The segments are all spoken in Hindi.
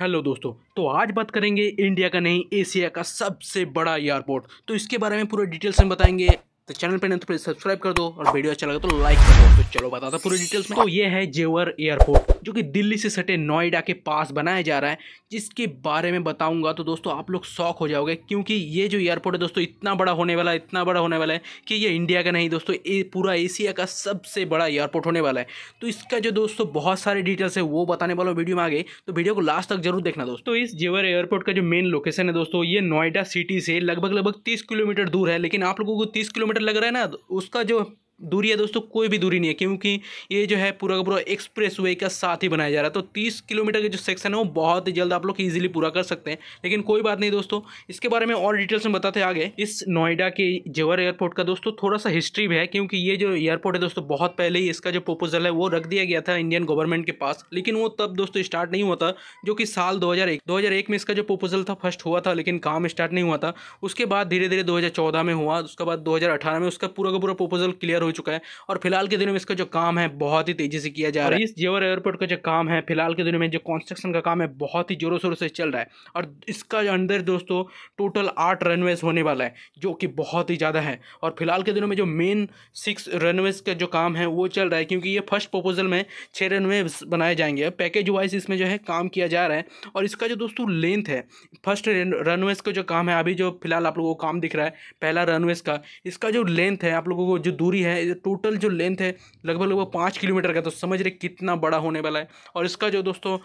हेलो दोस्तों तो आज बात करेंगे इंडिया का नहीं एशिया का सबसे बड़ा एयरपोर्ट तो इसके बारे में पूरा डिटेल्स में बताएंगे तो चैनल पर नहीं तो प्लीज सब्सक्राइब कर दो और वीडियो अच्छा लगा तो लाइक कर दो तो चलो बताता पूरी डिटेल्स में तो ये है जेवर एयरपोर्ट जो कि दिल्ली से सटे नोएडा के पास बनाया जा रहा है जिसके बारे में बताऊंगा तो दोस्तों आप लोग शौक हो जाओगे क्योंकि ये जो एयरपोर्ट है दोस्तों इतना बड़ा होने वाला है इतना बड़ा होने वाला है कि ये इंडिया का नहीं दोस्तों ये पूरा एशिया का सबसे बड़ा एयरपोर्ट होने वाला है तो इसका जो दोस्तों बहुत सारे डिटेल्स है वो बताने वाला वीडियो में आगे तो वीडियो को लास्ट तक जरूर देखना दोस्तों तो इस जेवर एयरपोर्ट का जो मेन लोकेशन है दोस्तों ये नोएडा सिटी से लगभग लगभग तीस किलोमीटर दूर है लेकिन आप लोगों को तीस किलोमीटर लग रहा है ना तो उसका जो दूरी है दोस्तों कोई भी दूरी नहीं है क्योंकि ये जो है पूरा का पूरा एक्सप्रेस वे का साथ ही बनाया जा रहा है तो तीस किलोमीटर का जो सेक्शन है वो बहुत ही जल्द आप लोग ईजिली पूरा कर सकते हैं लेकिन कोई बात नहीं दोस्तों इसके बारे में और डिटेल्स में बताते आगे इस नोएडा के जेवर एयरपोर्ट का दोस्तों थोड़ा सा हिस्ट्री भी है क्योंकि ये जो एयरपोर्ट है दोस्तों बहुत पहले ही इसका जो प्रोपोजल है वो रख दिया गया था इंडियन गवर्नमेंट के पास लेकिन वो तब दोस्तों स्टार्ट नहीं हुआ था जो कि साल दो हज़ार में इसका जो प्रोपोजल था फर्स्ट हुआ था लेकिन काम स्टार्ट नहीं हुआ था उसके बाद धीरे धीरे दो में हुआ उसके बाद दो में उसका पूरा का पूरा प्रोपोजल क्लियर हो चुका है और फिलहाल के दिनों में इसका जो काम है बहुत ही तेज़ी से किया जा रहा है इस जेवर एयरपोर्ट का जो काम है फिलहाल के दिनों में जो कंस्ट्रक्शन का काम है बहुत ही ज़ोरों शोरों से चल रहा है और इसका अंदर दोस्तों टोटल आठ रनवेज होने वाला है जो कि बहुत ही ज़्यादा है और फिलहाल के दिनों में जो मेन सिक्स रनवेज का जो काम है वो चल रहा है क्योंकि ये फर्स्ट प्रपोजल में छः रनवे बनाए जाएंगे पैकेज वाइज इसमें जो है काम किया जा रहा है और इसका जो दोस्तों लेंथ है फर्स्ट रनवेज का जो काम है अभी जो फिलहाल आप लोगों को काम दिख रहा है पहला रनवेज का इसका जो लेंथ है आप लोगों को जो दूरी है है टोटल जो लेंथ है लगभग लगभग पाँच किलोमीटर का तो समझ रहे कितना बड़ा होने वाला है और इसका जो दोस्तों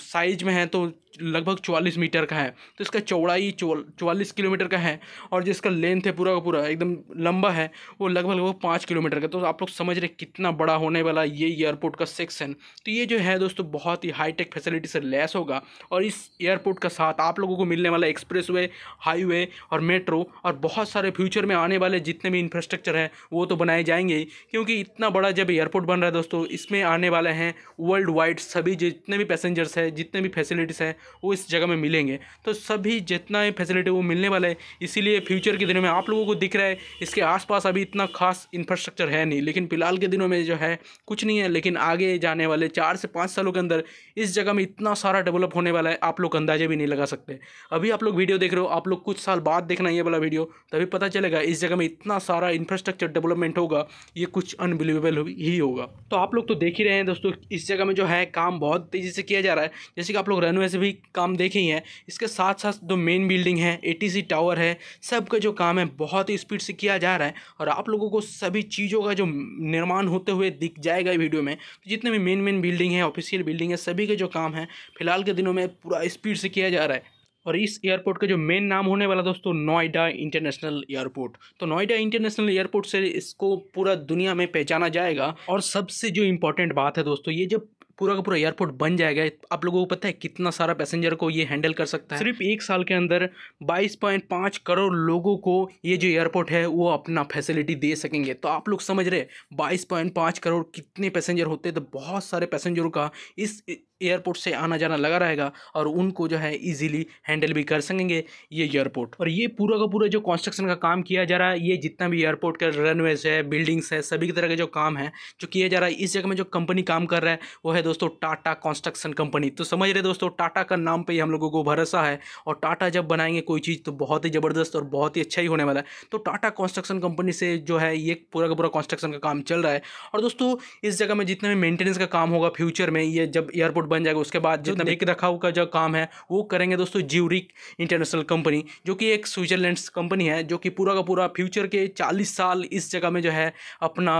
साइज में है तो लगभग चौवालीस मीटर का है तो इसका चौड़ाई चौवालीस किलोमीटर का है और जिसका लेंथ है पूरा का पूरा एकदम लंबा है वो लगभग लगभग पाँच किलोमीटर का तो आप लोग समझ रहे कितना बड़ा होने वाला ये एयरपोर्ट का सेक्शन तो ये जो है दोस्तों बहुत ही हाईटेक फैसिलिटी से लैस होगा और इस एयरपोर्ट का साथ आप लोगों को मिलने वाला एक्सप्रेस वे हाईवे और मेट्रो और बहुत सारे फ्यूचर में आने वाले जितने भी इंफ्रास्ट्रक्चर है वो तो बनाए जाएंगे ही क्योंकि इतना बड़ा जब एयरपोर्ट बन रहा है दोस्तों इसमें आने वाले हैं वर्ल्ड वाइड सभी जितने भी पैसेंजर्स हॉस्पिटल्स है जितने भी फैसिलिटीज़ हैं वो इस जगह में मिलेंगे तो सभी जितना फैसिलिटी वो मिलने वाला है इसीलिए फ्यूचर के दिनों में आप लोगों को दिख रहा है इसके आसपास अभी इतना खास इंफ्रास्ट्रक्चर है नहीं लेकिन फिलहाल के दिनों में जो है कुछ नहीं है लेकिन आगे जाने वाले चार से पाँच सालों के अंदर इस जगह में इतना सारा डेवलप होने वाला है आप लोग अंदाजे भी नहीं लगा सकते अभी आप लोग वीडियो देख रहे हो आप लोग कुछ साल बाद देखना ये वाला वीडियो तभी पता चलेगा इस जगह में इतना सारा इंफ्रास्ट्रक्चर डेवलपमेंट होगा ये कुछ अनबिलीवेबल ही होगा तो आप लोग तो देख ही रहे हैं दोस्तों इस जगह में जो है काम बहुत तेज़ी से किया जा रहा है रहा है जैसे कि आप लोग रनवे से भी काम देखे ही हैं इसके साथ साथ जो मेन बिल्डिंग है ए टावर है सब का जो काम है बहुत ही स्पीड से किया जा रहा है और आप लोगों को सभी चीज़ों का जो निर्माण होते हुए दिख जाएगा वीडियो में तो जितने भी मेन मेन बिल्डिंग है ऑफिशियल बिल्डिंग है सभी के जो काम है फिलहाल के दिनों में पूरा स्पीड से किया जा रहा है और इस एयरपोर्ट का जो मेन नाम होने वाला दोस्तों नोएडा इंटरनेशनल एयरपोर्ट तो नोएडा इंटरनेशनल एयरपोर्ट से इसको पूरा दुनिया में पहचाना जाएगा और सबसे जो इम्पोर्टेंट बात है दोस्तों ये जो पूरा का पूरा एयरपोर्ट बन जाएगा आप लोगों को पता है कितना सारा पैसेंजर को ये हैंडल कर सकता है सिर्फ एक साल के अंदर 22.5 करोड़ लोगों को ये जो एयरपोर्ट है वो अपना फैसिलिटी दे सकेंगे तो आप लोग समझ रहे 22.5 करोड़ कितने पैसेंजर होते हैं तो बहुत सारे पैसेंजरों का इस एयरपोर्ट से आना जाना लगा रहेगा और उनको जो है इजीली हैंडल भी कर सकेंगे ये एयरपोर्ट और ये पूरा का पूरा जो कंस्ट्रक्शन का काम किया जा रहा है ये जितना भी एयरपोर्ट का रनवेज है बिल्डिंग्स है सभी की तरह के जो काम है जो किया जा रहा है इस जगह में जो कंपनी काम कर रहा है वो है दोस्तों टाटा कंस्ट्रक्शन कंपनी तो समझ रहे दोस्तों टाटा का नाम पर ही हम लोगों को भरोसा है और टाटा जब बनाएंगे कोई चीज़ तो बहुत ही ज़बरदस्त और बहुत ही अच्छा ही होने वाला है तो टाटा कॉन्स्ट्रक्शन कंपनी से जो है ये पूरा का पूरा कॉन्स्ट्रक्शन का काम चल रहा है और दोस्तों इस जगह में जितना भी मेंटेनेंस का काम होगा फ्यूचर में ये जब एयरपोर्ट बन जाएगा उसके बाद जो तो देख रखाव का जो काम है वो करेंगे दोस्तों ज्यूरिक इंटरनेशनल कंपनी जो कि एक स्विट्जरलैंड कंपनी है जो कि पूरा का पूरा फ्यूचर के चालीस साल इस जगह में जो है अपना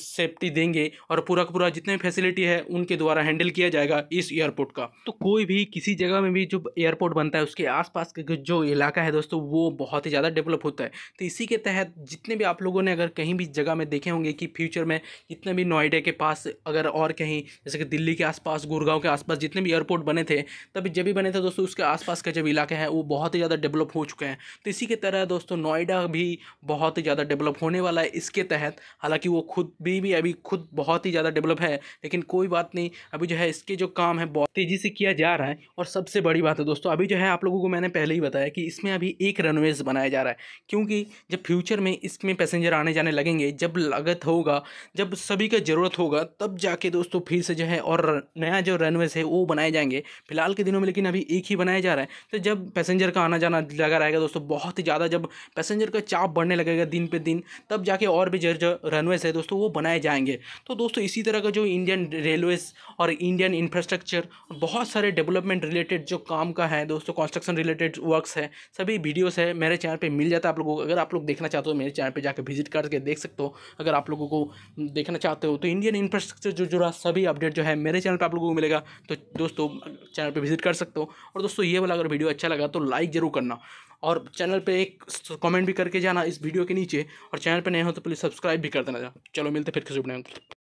सेफ्टी देंगे और पूरा का पूरा जितने फैसिलिटी है उनके द्वारा हैंडल किया जाएगा इस एयरपोर्ट का तो कोई भी किसी जगह में भी जो एयरपोर्ट बनता है उसके आसपास का जो इलाका है दोस्तों वो बहुत ही ज़्यादा डेवलप होता है तो इसी के तहत जितने भी आप लोगों ने अगर कहीं भी जगह में देखे होंगे कि फ्यूचर में जितने भी नोएडा के पास अगर और कहीं जैसे कि दिल्ली के आसपास गुड़गांव के आसपास जितने भी एयरपोर्ट बने थे तभी जब भी बने थे दोस्तों उसके आसपास के जब इलाके हैं वो बहुत ही ज़्यादा डेवलप हो चुके हैं तो इसी के तरह दोस्तों नोएडा भी बहुत ही ज़्यादा डेवलप होने वाला है इसके तहत हालांकि वो खुद भी भी अभी खुद बहुत ही ज़्यादा डेवलप है लेकिन कोई बात नहीं अभी जो है इसके जो काम है बहुत तेज़ी से किया जा रहा है और सबसे बड़ी बात है दोस्तों अभी जो है आप लोगों को मैंने पहले ही बताया कि इसमें अभी एक रनवेज बनाया जा रहा है क्योंकि जब फ्यूचर में इसमें पैसेंजर आने जाने लगेंगे जब लागत होगा जब सभी का ज़रूरत होगा तब जाके दोस्तों फिर से जो है और नया जो रन टर्मिनल्स है वो बनाए जाएंगे फिलहाल के दिनों में लेकिन अभी एक ही बनाया जा रहा है तो जब पैसेंजर का आना जाना लगा रहेगा दोस्तों बहुत ही ज़्यादा जब पैसेंजर का चाप बढ़ने लगेगा दिन पे दिन तब जाके और भी जो रनवेज है दोस्तों वो बनाए जाएंगे तो दोस्तों इसी तरह का जो इंडियन रेलवेज और इंडियन इंफ्रास्ट्रक्चर बहुत सारे डेवलपमेंट रिलेटेड जो काम का है दोस्तों कंस्ट्रक्शन रिलेटेड वर्क्स है सभी वीडियोस है मेरे चैनल पे मिल जाता है आप लोगों को अगर आप लोग देखना चाहते हो मेरे चैनल पे जाकर विजिट करके देख सकते हो अगर आप लोगों को देखना चाहते हो तो इंडियन इंफ्रास्ट्रक्चर जो जुड़ा सभी अपडेट जो है मेरे चैनल पर आप लोगों को मिलेगा तो दोस्तों चैनल पर विजिट कर सकते हो और दोस्तों ये वाला अगर वीडियो अच्छा लगा तो लाइक ज़रूर करना और चैनल पे एक कमेंट भी करके जाना इस वीडियो के नीचे और चैनल पे नए हो तो प्लीज़ सब्सक्राइब भी कर देना चलो मिलते फिर किसी बने